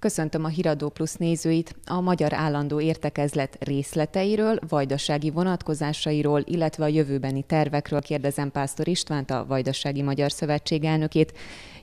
Köszöntöm a Híradó Plus nézőit! A Magyar Állandó Értekezlet részleteiről, vajdasági vonatkozásairól, illetve a jövőbeni tervekről kérdezem Pásztor Istvánt, a Vajdasági Magyar Szövetség elnökét.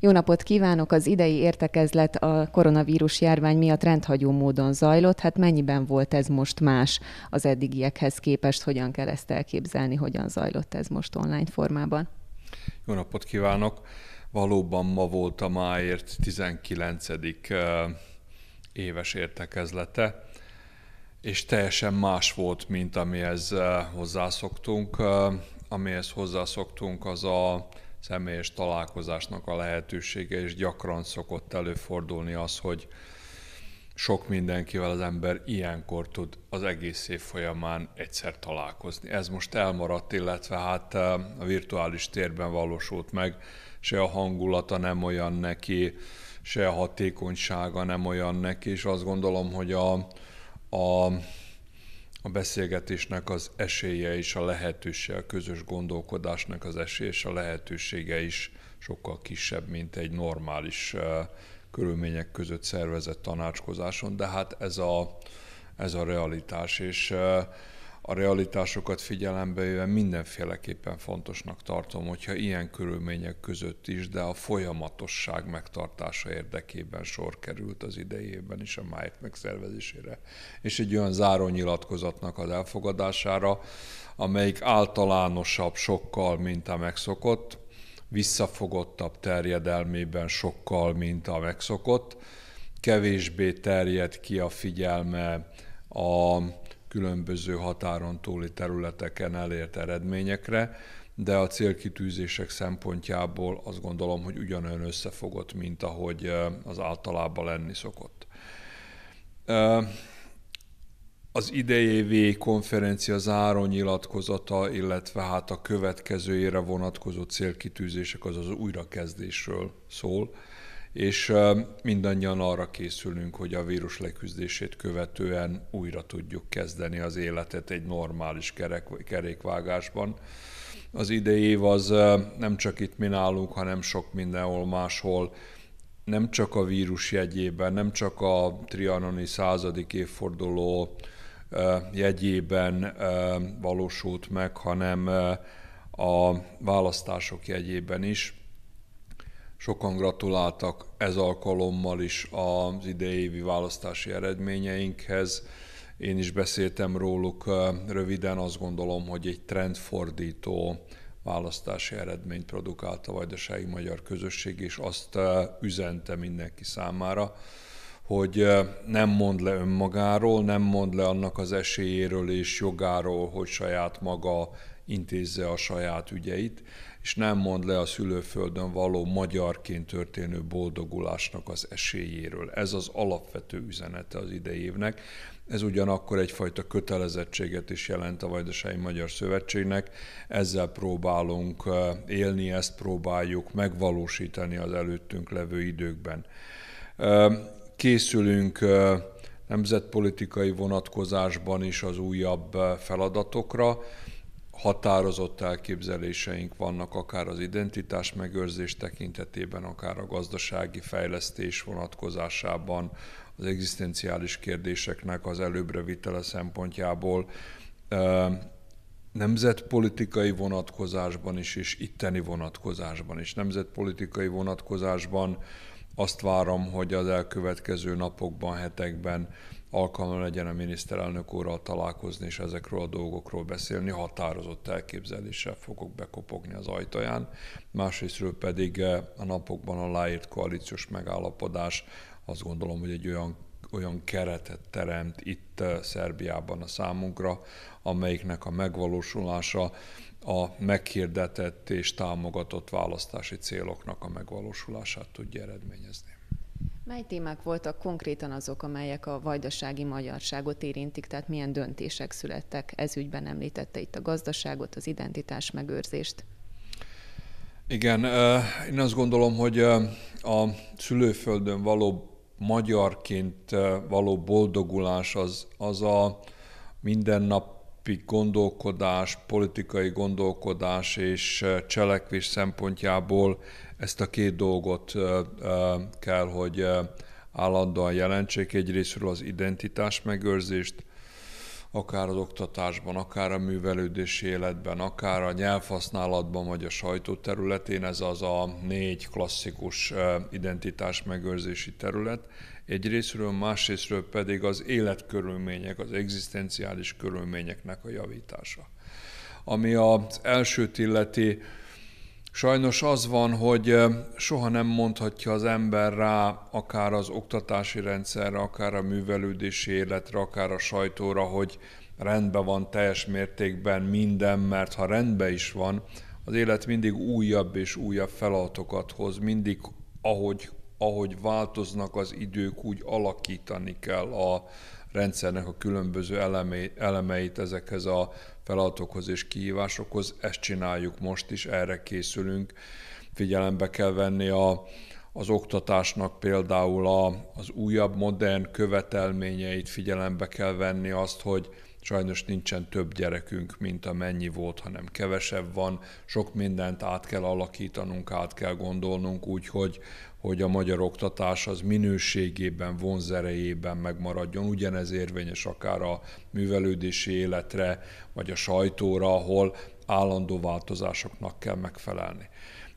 Jó napot kívánok! Az idei értekezlet a koronavírus járvány miatt rendhagyó módon zajlott. Hát mennyiben volt ez most más az eddigiekhez képest? Hogyan kell ezt elképzelni, hogyan zajlott ez most online formában? Jó napot kívánok! Valóban ma volt a máért 19. éves értekezlete, és teljesen más volt, mint amihez hozzászoktunk. Amihez hozzászoktunk, az a személyes találkozásnak a lehetősége, és gyakran szokott előfordulni az, hogy sok mindenkivel az ember ilyenkor tud az egész év folyamán egyszer találkozni. Ez most elmaradt, illetve hát eh, a virtuális térben valósult meg, se a hangulata nem olyan neki, se a hatékonysága nem olyan neki, és azt gondolom, hogy a, a, a beszélgetésnek az esélye és a lehetősége, a közös gondolkodásnak az esélye és a lehetősége is sokkal kisebb, mint egy normális eh, körülmények között szervezett tanácskozáson, de hát ez a, ez a realitás, és a realitásokat figyelembe véve mindenféleképpen fontosnak tartom, hogyha ilyen körülmények között is, de a folyamatosság megtartása érdekében sor került az idejében is a májt megszervezésére, és egy olyan zárónyilatkozatnak az elfogadására, amelyik általánosabb sokkal, mint a megszokott, visszafogottabb terjedelmében sokkal, mint a megszokott. Kevésbé terjed ki a figyelme a különböző határon túli területeken elért eredményekre, de a célkitűzések szempontjából azt gondolom, hogy ugyanolyan összefogott, mint ahogy az általában lenni szokott az idejévé konferencia záró nyilatkozata, illetve hát a következő ére vonatkozó célkitűzések, az az újrakezdésről szól, és mindannyian arra készülünk, hogy a vírus leküzdését követően újra tudjuk kezdeni az életet egy normális kerek, kerékvágásban. Az idejév az nem csak itt mi nálunk, hanem sok mindenhol máshol nem csak a vírus jegyében, nem csak a trianoni századik évforduló jegyében valósult meg, hanem a választások jegyében is. Sokan gratuláltak ez alkalommal is az idei választási eredményeinkhez. Én is beszéltem róluk röviden, azt gondolom, hogy egy trendfordító választási eredményt produkálta a vajdasági magyar közösség, és azt üzente mindenki számára, hogy nem mond le önmagáról, nem mond le annak az esélyéről és jogáról, hogy saját maga intézze a saját ügyeit, és nem mond le a szülőföldön való magyarként történő boldogulásnak az esélyéről. Ez az alapvető üzenete az idejévnek. Ez ugyanakkor egyfajta kötelezettséget is jelent a Vajdasági Magyar Szövetségnek. Ezzel próbálunk élni, ezt próbáljuk megvalósítani az előttünk levő időkben készülünk nemzetpolitikai vonatkozásban is az újabb feladatokra. Határozott elképzeléseink vannak akár az identitás megőrzés tekintetében, akár a gazdasági fejlesztés vonatkozásában, az egzisztenciális kérdéseknek az előbbre vitele szempontjából nemzetpolitikai vonatkozásban is, és itteni vonatkozásban is. Nemzetpolitikai vonatkozásban azt várom, hogy az elkövetkező napokban, hetekben alkalma legyen a miniszterelnök úrral találkozni és ezekről a dolgokról beszélni, határozott elképzeléssel fogok bekopogni az ajtaján. Másrésztről pedig eh, a napokban aláírt koalíciós megállapodás azt gondolom, hogy egy olyan olyan keretet teremt itt eh, Szerbiában a számunkra, amelyiknek a megvalósulása a meghirdetett és támogatott választási céloknak a megvalósulását tudja eredményezni. Mely témák voltak konkrétan azok, amelyek a vajdasági magyarságot érintik, tehát milyen döntések születtek? Ez ügyben említette itt a gazdaságot, az identitás megőrzést. Igen, eh, én azt gondolom, hogy eh, a szülőföldön való magyarként eh, való boldogulás az, az a mindennapi gondolkodás, politikai gondolkodás és eh, cselekvés szempontjából ezt a két dolgot eh, kell, hogy állandóan jelentsék. Egyrésztről az identitás megőrzést, akár az oktatásban, akár a művelődési életben, akár a nyelvhasználatban, vagy a sajtó területén, ez az a négy klasszikus identitás megőrzési terület. Egyrésztről, másrésztről pedig az életkörülmények, az egzisztenciális körülményeknek a javítása. Ami az elsőt illeti, Sajnos az van, hogy soha nem mondhatja az ember rá, akár az oktatási rendszerre, akár a művelődési életre, akár a sajtóra, hogy rendben van teljes mértékben minden, mert ha rendben is van, az élet mindig újabb és újabb feladatokat hoz, mindig ahogy, ahogy változnak az idők, úgy alakítani kell a rendszernek a különböző elemei, elemeit ezekhez a feladatokhoz és kihívásokhoz. Ezt csináljuk most is, erre készülünk. Figyelembe kell venni a, az oktatásnak például a, az újabb modern követelményeit, figyelembe kell venni azt, hogy sajnos nincsen több gyerekünk, mint amennyi volt, hanem kevesebb van, sok mindent át kell alakítanunk, át kell gondolnunk úgy, hogy, hogy a magyar oktatás az minőségében, vonzerejében megmaradjon. Ugyanez érvényes akár a művelődési életre, vagy a sajtóra, ahol állandó változásoknak kell megfelelni.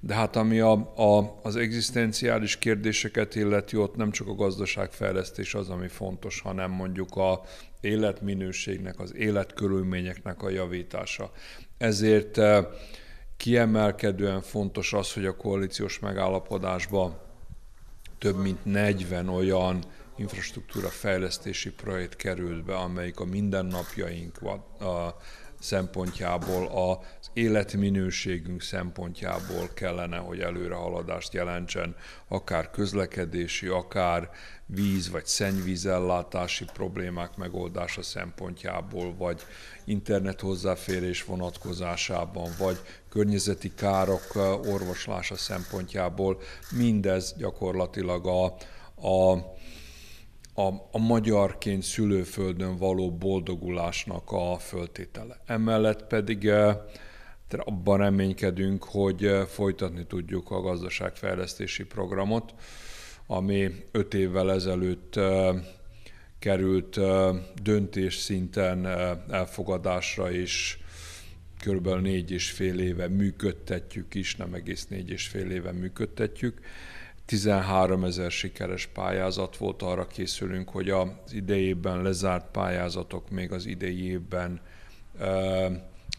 De hát ami a, a, az egzisztenciális kérdéseket illeti, ott nem csak a gazdaságfejlesztés az, ami fontos, hanem mondjuk a életminőségnek, az életkörülményeknek a javítása. Ezért eh, kiemelkedően fontos az, hogy a koalíciós megállapodásban több mint 40 olyan infrastruktúra fejlesztési projekt került be, amelyik a mindennapjaink szempontjából, az életminőségünk szempontjából kellene, hogy előrehaladást jelentsen, akár közlekedési, akár víz vagy szennyvízellátási problémák megoldása szempontjából, vagy internet hozzáférés vonatkozásában, vagy környezeti károk orvoslása szempontjából, mindez gyakorlatilag a, a a, a magyarként szülőföldön való boldogulásnak a föltétele. Emellett pedig eh, abban reménykedünk, hogy eh, folytatni tudjuk a gazdaságfejlesztési programot, ami öt évvel ezelőtt eh, került döntés szinten elfogadásra, is körülbelül négy és fél éve működtetjük is, nem egész négy és fél éve működtetjük. 13 ezer sikeres pályázat volt, arra készülünk, hogy az idejében lezárt pályázatok még az idejében ö,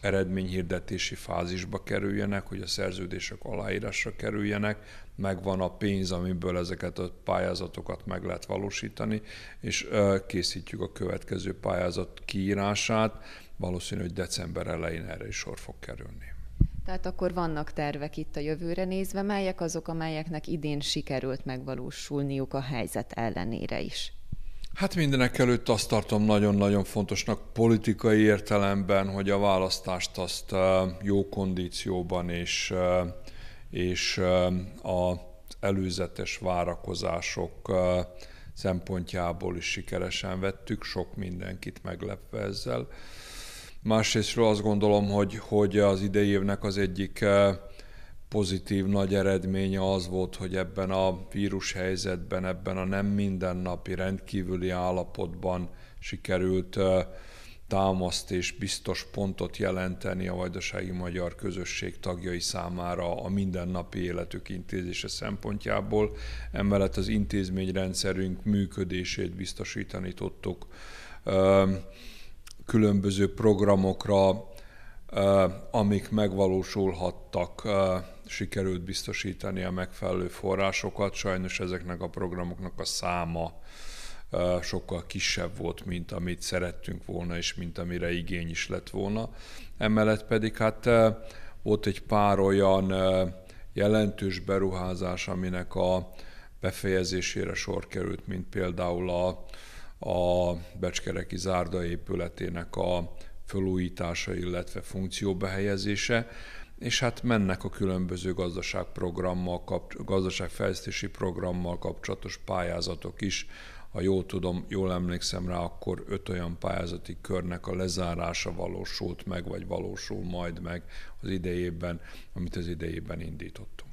eredményhirdetési fázisba kerüljenek, hogy a szerződések aláírásra kerüljenek, megvan a pénz, amiből ezeket a pályázatokat meg lehet valósítani, és készítjük a következő pályázat kiírását, valószínű, hogy december elején erre is sor fog kerülni. Tehát akkor vannak tervek itt a jövőre nézve, melyek azok, amelyeknek idén sikerült megvalósulniuk a helyzet ellenére is? Hát mindenek előtt azt tartom nagyon-nagyon fontosnak politikai értelemben, hogy a választást azt jó kondícióban és, és az előzetes várakozások szempontjából is sikeresen vettük, sok mindenkit meglepve ezzel. Másrésztről azt gondolom, hogy, hogy az idei évnek az egyik eh, pozitív nagy eredménye az volt, hogy ebben a vírus helyzetben, ebben a nem mindennapi rendkívüli állapotban sikerült eh, támaszt és biztos pontot jelenteni a vajdasági magyar közösség tagjai számára a mindennapi életük intézése szempontjából. Emellett az intézményrendszerünk működését biztosítani tudtuk ehm, különböző programokra, amik megvalósulhattak, sikerült biztosítani a megfelelő forrásokat. Sajnos ezeknek a programoknak a száma sokkal kisebb volt, mint amit szerettünk volna, és mint amire igény is lett volna. Emellett pedig hát volt egy pár olyan jelentős beruházás, aminek a befejezésére sor került, mint például a a Becskereki zárda épületének a fölújítása, illetve funkcióbehelyezése, és hát mennek a különböző gazdaságprogrammal, gazdaságfejlesztési programmal kapcsolatos pályázatok is. Ha jól tudom, jól emlékszem rá, akkor öt olyan pályázati körnek a lezárása valósult meg, vagy valósul majd meg az idejében, amit az idejében indítottunk.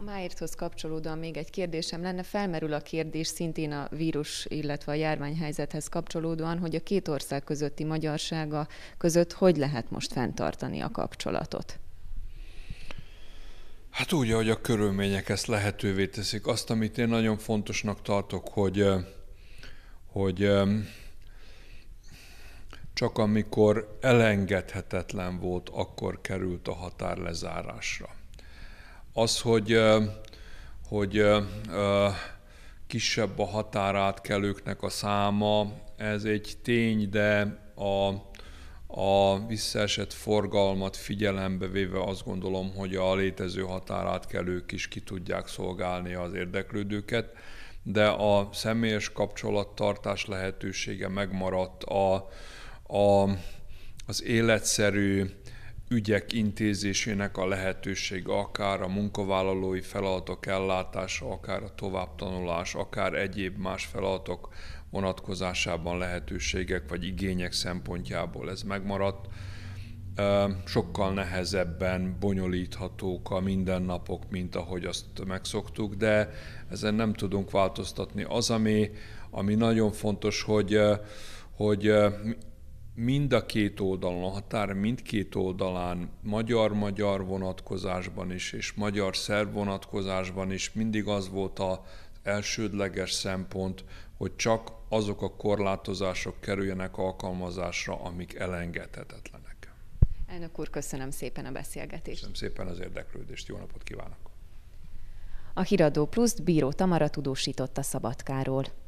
A Máérthoz kapcsolódóan még egy kérdésem lenne. Felmerül a kérdés szintén a vírus, illetve a járványhelyzethez kapcsolódóan, hogy a két ország közötti magyarsága között hogy lehet most fenntartani a kapcsolatot? Hát úgy, ahogy a körülmények ezt lehetővé teszik. Azt, amit én nagyon fontosnak tartok, hogy, hogy csak amikor elengedhetetlen volt, akkor került a határ lezárásra. Az, hogy, hogy kisebb a határátkelőknek a száma, ez egy tény, de a, a visszaesett forgalmat figyelembe véve azt gondolom, hogy a létező határátkelők is ki tudják szolgálni az érdeklődőket, de a személyes kapcsolattartás lehetősége megmaradt, a, a, az életszerű ügyek intézésének a lehetőség, akár a munkavállalói feladatok ellátása, akár a továbbtanulás, akár egyéb más feladatok vonatkozásában lehetőségek vagy igények szempontjából ez megmaradt. Sokkal nehezebben bonyolíthatók a mindennapok, mint ahogy azt megszoktuk, de ezen nem tudunk változtatni. Az, ami, ami nagyon fontos, hogy hogy mind a két oldalon, a határ mindkét oldalán, magyar-magyar vonatkozásban is, és magyar-szerb vonatkozásban is mindig az volt az elsődleges szempont, hogy csak azok a korlátozások kerüljenek alkalmazásra, amik elengedhetetlenek. Elnök úr, köszönöm szépen a beszélgetést. Köszönöm szépen az érdeklődést. Jó napot kívánok! A Híradó Pluszt Bíró Tamara tudósította Szabadkáról.